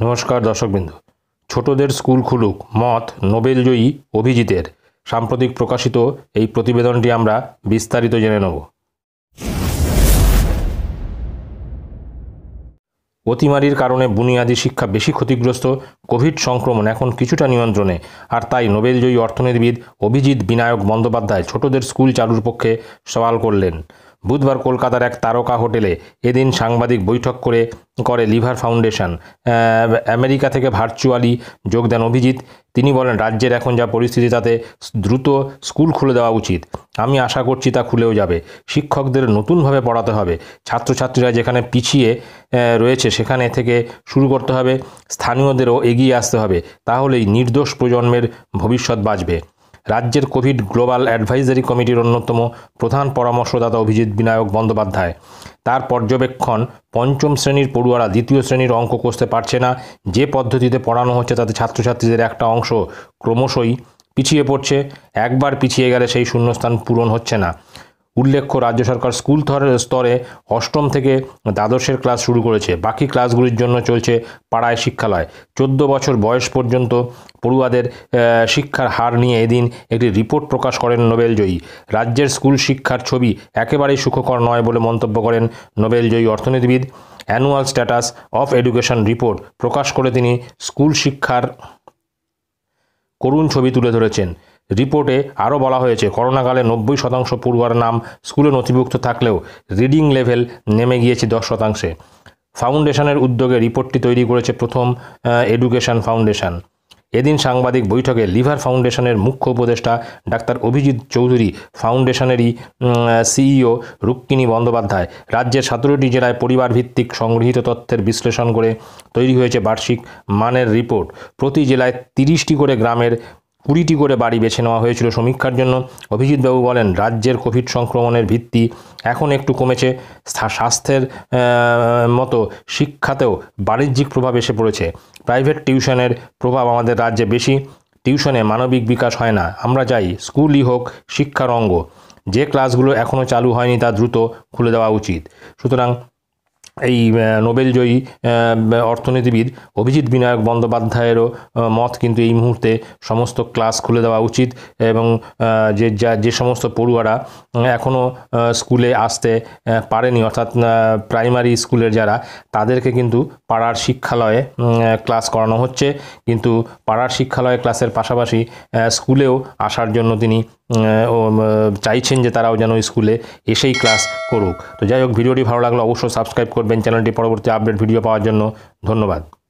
নমস্কার দর্শকবৃন্দু ছোটদের স্কুল খুলুক মত নোবেলজয়ী অভিজিতের সাম্প্রতিক প্রকাশিত এই প্রতিবেদনটি আমরা বিস্তারিত জেনে নেব অতিমারির কারণে বুনিয়াদী শিক্ষা বেশি ক্ষতিগ্রস্ত কোভিড সংক্রমণ এখন কিছুটা নিয়ন্ত্রণে আর তাই নোবেলজয়ী অর্থনীতিবিদ অভিজিৎ বিনায়ক বন্দ্যোপাধ্যায় ছোটদের স্কুল চালুর পক্ষে সওয়াল করলেন বুধবার কলকাতার এক তারকা হোটেলে এদিন সাংবাদিক বৈঠক করে করে লিভার ফাউন্ডেশন আমেরিকা থেকে ভার্চুয়ালি যোগ দেন অভিজিৎ তিনি বলেন রাজ্যের এখন যা পরিস্থিতি তাতে দ্রুত স্কুল খুলে দেওয়া উচিত আমি আশা করছি তা খুলেও যাবে শিক্ষকদের নতুনভাবে পড়াতে হবে ছাত্রছাত্রীরা যেখানে পিছিয়ে রয়েছে সেখানে থেকে শুরু করতে হবে স্থানীয়দেরও এগিয়ে আসতে হবে তাহলেই নির্দোষ প্রজন্মের ভবিষ্যৎ বাঁচবে রাজ্যের কোভিড গ্লোবাল অ্যাডভাইজারি কমিটির অন্যতম প্রধান পরামর্শদাতা অভিজিৎ বিনায়ক বন্দ্যোপাধ্যায় তার পর্যবেক্ষণ পঞ্চম শ্রেণীর পড়ুয়ারা দ্বিতীয় শ্রেণীর অঙ্ক কষতে পারছে না যে পদ্ধতিতে পড়ানো হচ্ছে তাতে ছাত্রছাত্রীদের একটা অংশ ক্রমশই পিছিয়ে পড়ছে একবার পিছিয়ে গেলে সেই শূন্যস্থান পূরণ হচ্ছে না উল্লেখ্য রাজ্য সরকার স্কুল স্তরে অষ্টম থেকে দ্বাদশের ক্লাস শুরু করেছে বাকি ক্লাসগুলির জন্য চলছে পাড়ায় শিক্ষালয় চোদ্দ বছর বয়স পর্যন্ত পড়ুয়াদের শিক্ষার হার নিয়ে এদিন একটি রিপোর্ট প্রকাশ করেন নোবেল জয়ী রাজ্যের স্কুল শিক্ষার ছবি একেবারেই সুখকর নয় বলে মন্তব্য করেন নোবেল জয়ী অর্থনীতিবিদ annual status of education report প্রকাশ করে তিনি স্কুল শিক্ষার করুণ ছবি তুলে ধরেছেন রিপোর্টে আরও বলা হয়েছে করোনাকালে নব্বই শতাংশ পড়ুয়ার নাম স্কুলে নথিভুক্ত থাকলেও রিডিং লেভেল নেমে গিয়েছে দশ শতাংশে ফাউন্ডেশনের উদ্যোগে রিপোর্টটি তৈরি করেছে প্রথম এডুকেশন ফাউন্ডেশন এদিন সাংবাদিক বৈঠকে লিভার ফাউন্ডেশনের মুখ্য উপদেষ্টা ডাক্তার অভিজিৎ চৌধুরী ফাউন্ডেশনেরই সিইও রুক্মিণী বন্দ্যোপাধ্যায় রাজ্যের সতেরোটি জেলায় পরিবার ভিত্তিক সংগৃহীত তথ্যের বিশ্লেষণ করে তৈরি হয়েছে বার্ষিক মানের রিপোর্ট প্রতি জেলায় তিরিশটি করে গ্রামের কুড়িটি করে বাড়ি বেছে নেওয়া হয়েছিল সমীক্ষার জন্য অভিজিৎবাবু বলেন রাজ্যের কোভিড সংক্রমণের ভিত্তি এখন একটু কমেছে স্বাস্থ্যের মতো শিক্ষাতেও বাণিজ্যিক প্রভাব এসে পড়েছে প্রাইভেট টিউশনের প্রভাব আমাদের রাজ্যে বেশি টিউশনে মানবিক বিকাশ হয় না আমরা চাই স্কুলই হোক শিক্ষার অঙ্গ যে ক্লাসগুলো এখনও চালু হয়নি তা দ্রুত খুলে দেওয়া উচিত সুতরাং এই নোবেলজয়ী অর্থনীতিবিদ অভিজিৎ বিনায়ক বন্দ্যোপাধ্যায়েরও মত কিন্তু এই মুহূর্তে সমস্ত ক্লাস খুলে দেওয়া উচিত এবং যে যা যে সমস্ত পড়ুয়ারা এখনও স্কুলে আসতে পারেনি অর্থাৎ প্রাইমারি স্কুলের যারা তাদেরকে কিন্তু পাড়ার শিক্ষালয়ে ক্লাস করানো হচ্ছে কিন্তু পাড়ার শিক্ষালয়ে ক্লাসের পাশাপাশি স্কুলেও আসার জন্য তিনি চাইছেন যে তারাও যেন স্কুলে এসেই ক্লাস করুক তো যাই হোক ভিডিওটি ভালো লাগলে অবশ্যই সাবস্ক্রাইব করবেন চ্যানেলটি পরবর্তী আপডেট ভিডিও পাওয়ার জন্য ধন্যবাদ